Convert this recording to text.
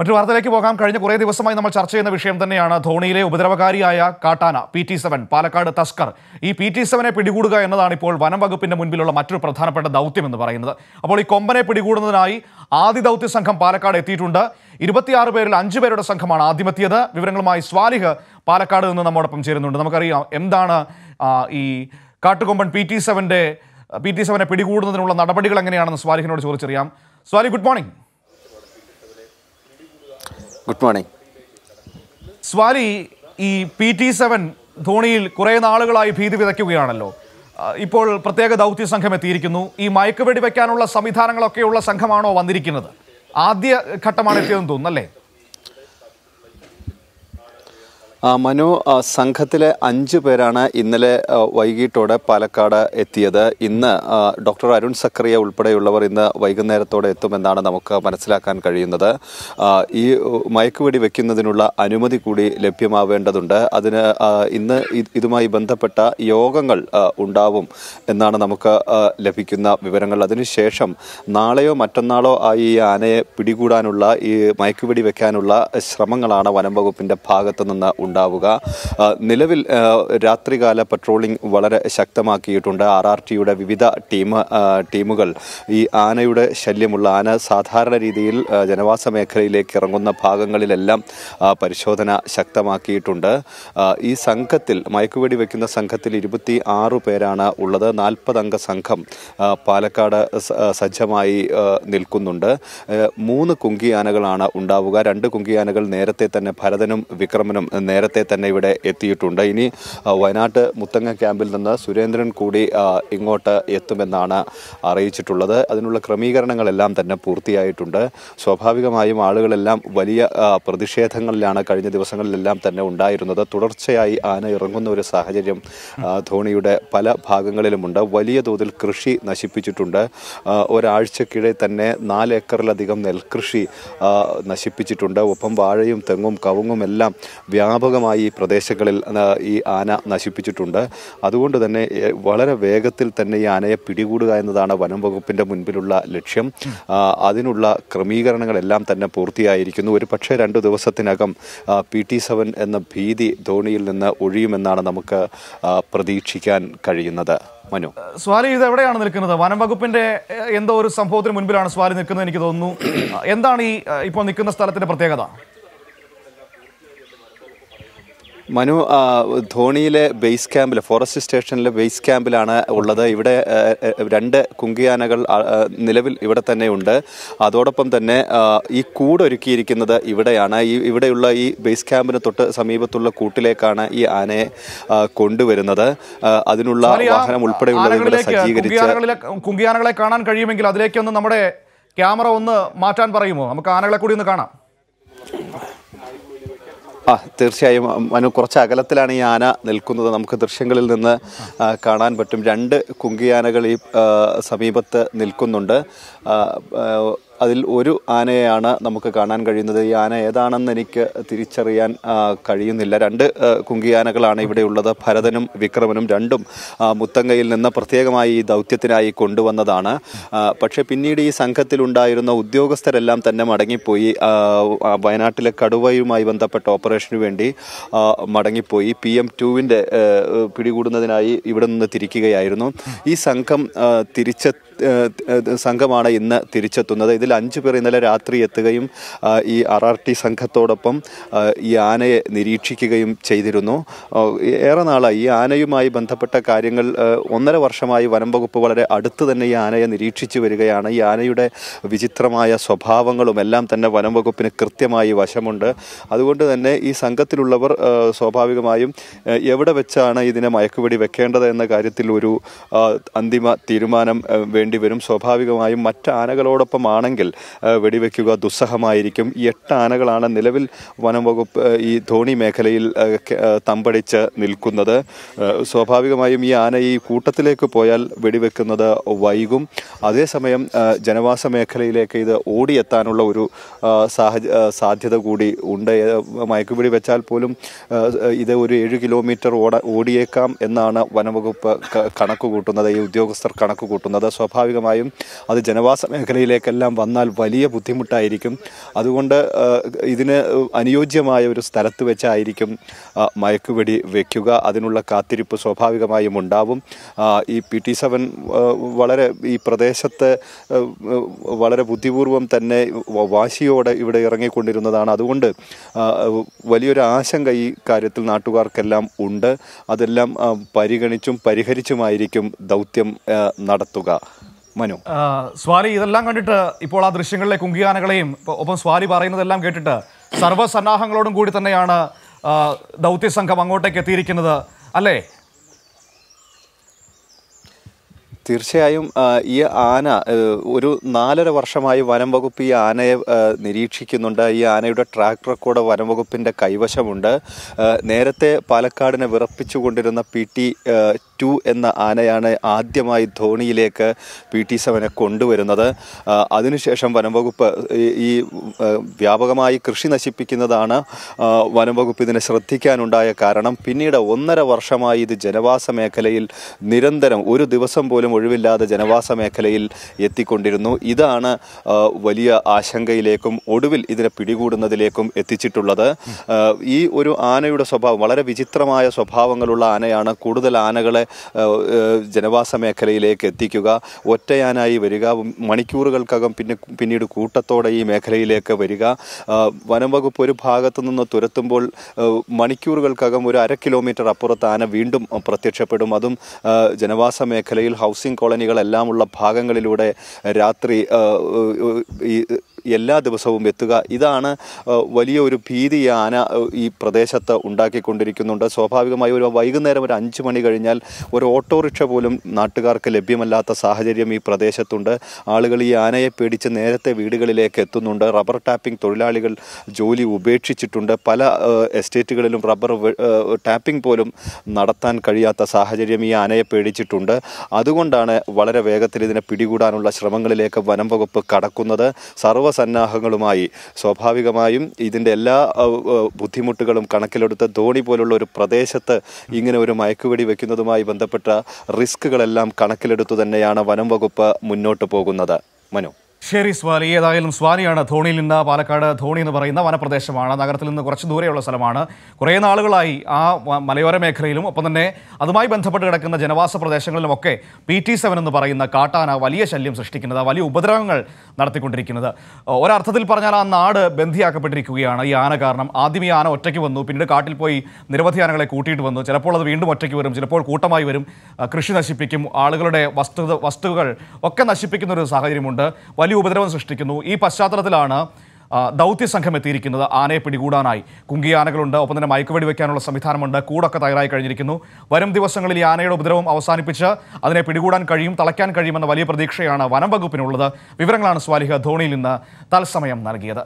മറ്റൊരു വാർത്തയിലേക്ക് പോകാം കഴിഞ്ഞ കുറേ ദിവസമായി നമ്മൾ ചർച്ച ചെയ്യുന്ന വിഷയം തന്നെയാണ് ധോണിയിലെ ഉപദ്രവകാരിയായ കാട്ടാന പി ടി സെവൻ പാലക്കാട് തസ്കർ ഈ പി ടി സെവനെ പിടികൂടുക എന്നതാണ് ഇപ്പോൾ വനം വകുപ്പിന്റെ മുൻപിലുള്ള മറ്റൊരു പ്രധാനപ്പെട്ട ദൗത്യം എന്ന് പറയുന്നത് അപ്പോൾ ഈ കൊമ്പനെ പിടികൂടുന്നതിനായി ആദ്യ ദൗത്യ സംഘം പാലക്കാട് എത്തിയിട്ടുണ്ട് ഇരുപത്തിയാറ് പേരിൽ അഞ്ചു പേരുടെ സംഘമാണ് ആദ്യമെത്തിയത് വിവരങ്ങളുമായി സ്വാലിഹ് പാലക്കാട് നിന്ന് നമ്മോടൊപ്പം ചേരുന്നുണ്ട് നമുക്കറിയാം എന്താണ് ഈ കാട്ടുകൊമ്പൻ പി ടി സെവൻ്റെ പി ടി സെവനെ പിടികൂടുന്നതിനുള്ള നടപടികൾ എങ്ങനെയാണെന്ന് സ്വാലിഹിനോട് ചോദിച്ചറിയാം Swali good morning good morning Swali ഈ പി ടി സെവൻ ധോണിയിൽ കുറേ നാളുകളായി ഭീതി വിതയ്ക്കുകയാണല്ലോ ഇപ്പോൾ പ്രത്യേക ദൗത്യ സംഘം എത്തിയിരിക്കുന്നു ഈ മയക്കുവെടി വെക്കാനുള്ള സംവിധാനങ്ങളൊക്കെയുള്ള സംഘമാണോ വന്നിരിക്കുന്നത് ആദ്യ ഘട്ടമാണ് എത്തിയതെന്ന് തോന്നുന്നല്ലേ മനു സംഘത്തിലെ അഞ്ച് പേരാണ് ഇന്നലെ വൈകിട്ടോടെ പാലക്കാട് എത്തിയത് ഇന്ന് ഡോക്ടർ അരുൺ സക്രിയ ഉൾപ്പെടെയുള്ളവർ ഇന്ന് വൈകുന്നേരത്തോടെ എത്തുമെന്നാണ് നമുക്ക് മനസ്സിലാക്കാൻ കഴിയുന്നത് ഈ മയക്കുവെടി വെക്കുന്നതിനുള്ള അനുമതി കൂടി ലഭ്യമാവേണ്ടതുണ്ട് അതിന് ഇന്ന് ഇതുമായി ബന്ധപ്പെട്ട യോഗങ്ങൾ ഉണ്ടാവും എന്നാണ് നമുക്ക് ലഭിക്കുന്ന വിവരങ്ങൾ അതിനുശേഷം നാളെയോ മറ്റന്നാളോ ആയി ഈ ആനയെ പിടികൂടാനുള്ള ഈ മയക്കുവെടി വെക്കാനുള്ള ശ്രമങ്ങളാണ് വനം വകുപ്പിൻ്റെ ഭാഗത്തു നിന്ന് ഉണ്ടാവുക നിലവിൽ രാത്രികാല പട്രോളിംഗ് വളരെ ശക്തമാക്കിയിട്ടുണ്ട് ആർ ആർ ടിയുടെ വിവിധ ടീം ടീമുകൾ ഈ ആനയുടെ ശല്യമുള്ള ആന സാധാരണ രീതിയിൽ ജനവാസ മേഖലയിലേക്ക് ഇറങ്ങുന്ന ഭാഗങ്ങളിലെല്ലാം പരിശോധന ശക്തമാക്കിയിട്ടുണ്ട് ഈ സംഘത്തിൽ മയക്കുവെടി വയ്ക്കുന്ന സംഘത്തിൽ ഇരുപത്തി ആറ് പേരാണ് ഉള്ളത് നാൽപ്പതംഗ സംഘം പാലക്കാട് സജ്ജമായി നിൽക്കുന്നുണ്ട് മൂന്ന് കുങ്കിയാനകളാണ് ഉണ്ടാവുക രണ്ട് കുങ്കിയാനകൾ നേരത്തെ തന്നെ ഭരതനും വിക്രമനും നേരെ നേരത്തെ തന്നെ ഇവിടെ എത്തിയിട്ടുണ്ട് ഇനി വയനാട്ട് മുത്തങ്ങ ക്യാമ്പിൽ നിന്ന് സുരേന്ദ്രൻ കൂടി ഇങ്ങോട്ട് എത്തുമെന്നാണ് അറിയിച്ചിട്ടുള്ളത് അതിനുള്ള ക്രമീകരണങ്ങളെല്ലാം തന്നെ പൂർത്തിയായിട്ടുണ്ട് സ്വാഭാവികമായും ആളുകളെല്ലാം വലിയ പ്രതിഷേധങ്ങളിലാണ് കഴിഞ്ഞ ദിവസങ്ങളിലെല്ലാം തന്നെ ഉണ്ടായിരുന്നത് തുടർച്ചയായി ആന ഇറങ്ങുന്ന ഒരു സാഹചര്യം ധോണിയുടെ പല ഭാഗങ്ങളിലുമുണ്ട് വലിയ തോതിൽ കൃഷി നശിപ്പിച്ചിട്ടുണ്ട് ഒരാഴ്ചക്കിടെ തന്നെ നാല് ഏക്കറിലധികം നെൽകൃഷി നശിപ്പിച്ചിട്ടുണ്ട് ഒപ്പം വാഴയും തെങ്ങും കവുങ്ങും എല്ലാം വ്യാപക വ്യാപകമായി ഈ പ്രദേശങ്ങളിൽ ഈ ആന നശിപ്പിച്ചിട്ടുണ്ട് അതുകൊണ്ട് തന്നെ വളരെ വേഗത്തിൽ തന്നെ ഈ ആനയെ പിടികൂടുക എന്നതാണ് വനം വകുപ്പിൻ്റെ മുൻപിലുള്ള ലക്ഷ്യം അതിനുള്ള ക്രമീകരണങ്ങളെല്ലാം തന്നെ പൂർത്തിയായിരിക്കുന്നു ഒരു പക്ഷേ രണ്ട് ദിവസത്തിനകം പി ടി സെവൻ എന്ന ഭീതി ധോണിയിൽ നിന്ന് ഒഴിയുമെന്നാണ് നമുക്ക് പ്രതീക്ഷിക്കാൻ കഴിയുന്നത് മനു സ്വാലി ഇത് എവിടെയാണ് നിൽക്കുന്നത് വനം വകുപ്പിന്റെ എന്തോ ഒരു സംഭവത്തിന് മുൻപിലാണ് സ്വാലി നിൽക്കുന്നത് എനിക്ക് തോന്നുന്നു എന്താണ് ഈ ഇപ്പോൾ നിൽക്കുന്ന സ്ഥലത്തിന്റെ പ്രത്യേകത മനു ധോണിയിലെ ബേസ് ക്യാമ്പിൽ ഫോറസ്റ്റ് സ്റ്റേഷനിലെ ബേസ് ക്യാമ്പിലാണ് ഉള്ളത് ഇവിടെ രണ്ട് കുങ്കിയാനകൾ നിലവിൽ ഇവിടെ തന്നെയുണ്ട് അതോടൊപ്പം തന്നെ ഈ കൂടൊരുക്കിയിരിക്കുന്നത് ഇവിടെയാണ് ഈ ഇവിടെയുള്ള ഈ ബേസ് ക്യാമ്പിന് തൊട്ട് സമീപത്തുള്ള കൂട്ടിലേക്കാണ് ഈ ആനയെ കൊണ്ടുവരുന്നത് അതിനുള്ള വാഹനം ഉൾപ്പെടെയുള്ള കുങ്കിയാനകളെ കാണാൻ കഴിയുമെങ്കിൽ അതിലേക്ക് ഒന്ന് നമ്മുടെ ക്യാമറ ഒന്ന് മാറ്റാൻ പറയുമോ നമുക്ക് ആനകളെ കൂടി ഒന്ന് കാണാം ആ തീർച്ചയായും മനു കുറച്ച് അകലത്തിലാണ് ഈ ആന നിൽക്കുന്നത് നമുക്ക് ദൃശ്യങ്ങളിൽ നിന്ന് കാണാൻ പറ്റും രണ്ട് കുങ്കിയാനകൾ ഈ സമീപത്ത് നിൽക്കുന്നുണ്ട് അതിൽ ഒരു ആനയെയാണ് നമുക്ക് കാണാൻ കഴിയുന്നത് ഈ ആന ഏതാണെന്ന് എനിക്ക് തിരിച്ചറിയാൻ കഴിയുന്നില്ല രണ്ട് കുങ്കിയാനകളാണ് ഇവിടെയുള്ളത് ഭരതനും വിക്രമനും രണ്ടും മുത്തങ്ങയിൽ നിന്ന് പ്രത്യേകമായി ഈ ദൗത്യത്തിനായി കൊണ്ടുവന്നതാണ് പക്ഷേ പിന്നീട് ഈ സംഘത്തിലുണ്ടായിരുന്ന ഉദ്യോഗസ്ഥരെല്ലാം തന്നെ മടങ്ങിപ്പോയി വയനാട്ടിലെ കടുവയുമായി ബന്ധപ്പെട്ട ഓപ്പറേഷന് വേണ്ടി മടങ്ങിപ്പോയി പി എം ടുവിൻ്റെ പിടികൂടുന്നതിനായി ഇവിടെ നിന്ന് തിരിക്കുകയായിരുന്നു ഈ സംഘം തിരിച്ചെത്തി സംഘമാണ് ഇന്ന് തിരിച്ചെത്തുന്നത് ഇതിൽ അഞ്ചു പേർ ഇന്നലെ രാത്രി എത്തുകയും ഈ ആർ ആർ ടി സംഘത്തോടൊപ്പം ഈ ആനയെ നിരീക്ഷിക്കുകയും ചെയ്തിരുന്നു ഏറെ നാളായി ഈ ആനയുമായി ബന്ധപ്പെട്ട കാര്യങ്ങൾ ഒന്നര വർഷമായി വനം വകുപ്പ് വളരെ അടുത്ത് തന്നെ ഈ ആനയെ നിരീക്ഷിച്ചു വരികയാണ് ഈ ആനയുടെ വിചിത്രമായ സ്വഭാവങ്ങളും എല്ലാം തന്നെ വനം വകുപ്പിന് കൃത്യമായി വശമുണ്ട് അതുകൊണ്ട് തന്നെ ഈ സംഘത്തിലുള്ളവർ സ്വാഭാവികമായും എവിടെ വെച്ചാണ് ഇതിനെ മയക്കുപിടി വെക്കേണ്ടത് എന്ന കാര്യത്തിൽ ഒരു അന്തിമ തീരുമാനം വേണ്ടി വേണ്ടിവരും സ്വാഭാവികമായും മറ്റ് ആണെങ്കിൽ വെടിവെക്കുക ദുസ്സഹമായിരിക്കും എട്ട് ആനകളാണ് നിലവിൽ വനം വകുപ്പ് ഈ ധോണി മേഖലയിൽ തമ്പടിച്ച് നിൽക്കുന്നത് സ്വാഭാവികമായും ഈ ആന ഈ കൂട്ടത്തിലേക്ക് പോയാൽ വെടിവെക്കുന്നത് വൈകും അതേസമയം ജനവാസ മേഖലയിലേക്ക് ഇത് ഓടിയെത്താനുള്ള ഒരു സാഹച സാധ്യത കൂടി ഉണ്ട് മയക്കുപിടി വെച്ചാൽ പോലും ഇത് ഒരു ഏഴ് കിലോമീറ്റർ ഓട ഓടിയേക്കാം എന്നാണ് വനംവകുപ്പ് കണക്ക് കൂട്ടുന്നത് ഈ ഉദ്യോഗസ്ഥർ കണക്ക് കൂട്ടുന്നത് സ്വാഭാവിക സ്വാഭാവികമായും അത് ജനവാസ മേഖലയിലേക്കെല്ലാം വന്നാൽ വലിയ ബുദ്ധിമുട്ടായിരിക്കും അതുകൊണ്ട് ഇതിന് അനുയോജ്യമായ ഒരു സ്ഥലത്ത് വെച്ചായിരിക്കും മയക്കുവെടി വയ്ക്കുക അതിനുള്ള കാത്തിരിപ്പ് സ്വാഭാവികമായും ഉണ്ടാവും ഈ പി ടി സെവൻ വളരെ ഈ പ്രദേശത്ത് വളരെ ബുദ്ധിപൂർവം തന്നെ വാശിയോടെ ഇവിടെ ഇറങ്ങിക്കൊണ്ടിരുന്നതാണ് അതുകൊണ്ട് വലിയൊരു ആശങ്ക ഈ കാര്യത്തിൽ നാട്ടുകാർക്കെല്ലാം ഉണ്ട് അതെല്ലാം പരിഗണിച്ചും പരിഹരിച്ചുമായിരിക്കും ദൗത്യം നടത്തുക മനു സ്വാലി ഇതെല്ലാം കണ്ടിട്ട് ഇപ്പോൾ ആ ദൃശ്യങ്ങളിലെ കുങ്കിയാനകളെയും ഒപ്പം സ്വാലി പറയുന്നതെല്ലാം കേട്ടിട്ട് സർവ്വസന്നാഹങ്ങളോടും കൂടി തന്നെയാണ് ദൗത്യ സംഘം അങ്ങോട്ടേക്ക് എത്തിയിരിക്കുന്നത് അല്ലേ തീർച്ചയായും ഈ ആന ഒരു നാലര വർഷമായി വനം വകുപ്പ് ഈ ആനയെ നിരീക്ഷിക്കുന്നുണ്ട് ഈ ആനയുടെ ട്രാക്ക് റെക്കോർഡ് വനം വകുപ്പിൻ്റെ കൈവശമുണ്ട് നേരത്തെ പാലക്കാടിനെ വിറപ്പിച്ചുകൊണ്ടിരുന്ന പി ടി ടു എന്ന ആനയാണ് ആദ്യമായി ധോണിയിലേക്ക് പി ടി സെവനെ കൊണ്ടുവരുന്നത് അതിനുശേഷം വനംവകുപ്പ് ഈ വ്യാപകമായി കൃഷി നശിപ്പിക്കുന്നതാണ് വനംവകുപ്പ് ഇതിനെ ശ്രദ്ധിക്കാനുണ്ടായ കാരണം പിന്നീട് ഒന്നര വർഷമായി ഇത് ജനവാസ മേഖലയിൽ നിരന്തരം ഒരു ദിവസം പോലും ഒഴിവില്ലാതെ ജനവാസ മേഖലയിൽ എത്തിക്കൊണ്ടിരുന്നു ഇതാണ് വലിയ ആശങ്കയിലേക്കും ഒടുവിൽ ഇതിനെ പിടികൂടുന്നതിലേക്കും എത്തിച്ചിട്ടുള്ളത് ഈ ഒരു ആനയുടെ സ്വഭാവം വളരെ വിചിത്രമായ സ്വഭാവങ്ങളുള്ള ആനയാണ് കൂടുതൽ ആനകളെ ജനവാസ മേഖലയിലേക്ക് എത്തിക്കുക ഒറ്റയാനായി വരിക മണിക്കൂറുകൾക്കകം പിന്നെ പിന്നീട് കൂട്ടത്തോടെ ഈ മേഖലയിലേക്ക് വരിക വനംവകുപ്പ് ഒരു ഭാഗത്തു നിന്ന് തുരത്തുമ്പോൾ മണിക്കൂറുകൾക്കകം ഒരു അര കിലോമീറ്റർ അപ്പുറത്ത് ആന വീണ്ടും പ്രത്യക്ഷപ്പെടും അതും ജനവാസ മേഖലയിൽ ഹൗസിംഗ് കോളനികളെല്ലാം ഉള്ള ഭാഗങ്ങളിലൂടെ രാത്രി ഈ എല്ലാ ദിവസവും എത്തുക ഇതാണ് വലിയ ഒരു ഭീതി ആന ഈ പ്രദേശത്ത് ഉണ്ടാക്കിക്കൊണ്ടിരിക്കുന്നുണ്ട് സ്വാഭാവികമായി ഒരു വൈകുന്നേരം ഒരു അഞ്ച് മണി കഴിഞ്ഞാൽ ഒരു ഓട്ടോറിക്ഷ പോലും നാട്ടുകാർക്ക് ലഭ്യമല്ലാത്ത സാഹചര്യം ഈ പ്രദേശത്തുണ്ട് ആളുകൾ ഈ ആനയെ പേടിച്ച് നേരത്തെ വീടുകളിലേക്ക് എത്തുന്നുണ്ട് റബ്ബർ ടാപ്പിംഗ് തൊഴിലാളികൾ ജോലി ഉപേക്ഷിച്ചിട്ടുണ്ട് പല എസ്റ്റേറ്റുകളിലും റബ്ബർ ടാപ്പിംഗ് പോലും നടത്താൻ കഴിയാത്ത സാഹചര്യം ഈ ആനയെ പേടിച്ചിട്ടുണ്ട് അതുകൊണ്ടാണ് വളരെ വേഗത്തിൽ ഇതിനെ പിടികൂടാനുള്ള ശ്രമങ്ങളിലേക്ക് വനം വകുപ്പ് കടക്കുന്നത് സർവ്വസന്നാഹങ്ങളുമായി സ്വാഭാവികമായും ഇതിൻ്റെ എല്ലാ ബുദ്ധിമുട്ടുകളും കണക്കിലെടുത്ത് ധോണി പോലുള്ള ഒരു പ്രദേശത്ത് ഇങ്ങനെ ഒരു മയക്കുവെടി വയ്ക്കുന്നതുമായി ബന്ധപ്പെട്ട റിസ്കുകളെല്ലാം കണക്കിലെടുത്തു തന്നെയാണ് വനം വകുപ്പ് മുന്നോട്ട് പോകുന്നത് മനു ശരി സ്വാലി ഏതായാലും സ്വാലിയാണ് ധോണിയിൽ നിന്ന് പാലക്കാട് ധോണി എന്ന് പറയുന്ന വനപ്രദേശമാണ് നഗരത്തിൽ നിന്ന് കുറച്ച് ദൂരെയുള്ള സ്ഥലമാണ് കുറേ നാളുകളായി ആ മലയോര മേഖലയിലും ഒപ്പം തന്നെ അതുമായി ബന്ധപ്പെട്ട് കിടക്കുന്ന ജനവാസ പ്രദേശങ്ങളിലുമൊക്കെ പി ടി സെവൻ എന്ന് പറയുന്ന കാട്ടാന വലിയ ശല്യം സൃഷ്ടിക്കുന്നത് വലിയ ഉപദ്രവങ്ങൾ നടത്തിക്കൊണ്ടിരിക്കുന്നത് ഒരർത്ഥത്തിൽ പറഞ്ഞാൽ ആ നാട് ബന്ധിയാക്കപ്പെട്ടിരിക്കുകയാണ് ഈ ആന കാരണം ആദ്യം ഈ ആന ഒറ്റയ്ക്ക് വന്നു പിന്നീട് കാട്ടിൽ പോയി നിരവധി ആനകളെ കൂട്ടിയിട്ട് വന്നു ചിലപ്പോൾ അത് വീണ്ടും ഒറ്റയ്ക്ക് വരും ചിലപ്പോൾ കൂട്ടമായി വരും കൃഷി നശിപ്പിക്കും ആളുകളുടെ വസ്തു വസ്തുക്കൾ ഒക്കെ നശിപ്പിക്കുന്ന ഒരു സാഹചര്യമുണ്ട് വലിയ ഉപദ്രവം സൃഷ്ടിക്കുന്നു ഈ പശ്ചാത്തലത്തിലാണ് ദൗത്യ സംഘം എത്തിയിരിക്കുന്നത് ആനയെ പിടികൂടാനായി കുങ്കി ആനകളുണ്ട് ഒപ്പം തന്നെ മയക്കുവെടി വയ്ക്കാനുള്ള സംവിധാനമുണ്ട് കൂടൊക്കെ തയ്യാറായി കഴിഞ്ഞിരിക്കുന്നു വരും ദിവസങ്ങളിൽ ഈ ആനയുടെ ഉപദ്രവം അവസാനിപ്പിച്ച് അതിനെ പിടികൂടാൻ കഴിയും തളയ്ക്കാൻ കഴിയുമെന്ന വലിയ പ്രതീക്ഷയാണ് വനം വകുപ്പിനുള്ളത് വിവരങ്ങളാണ് സ്വാലിഹ ധോണിയിൽ നിന്ന് തത്സമയം നൽകിയത്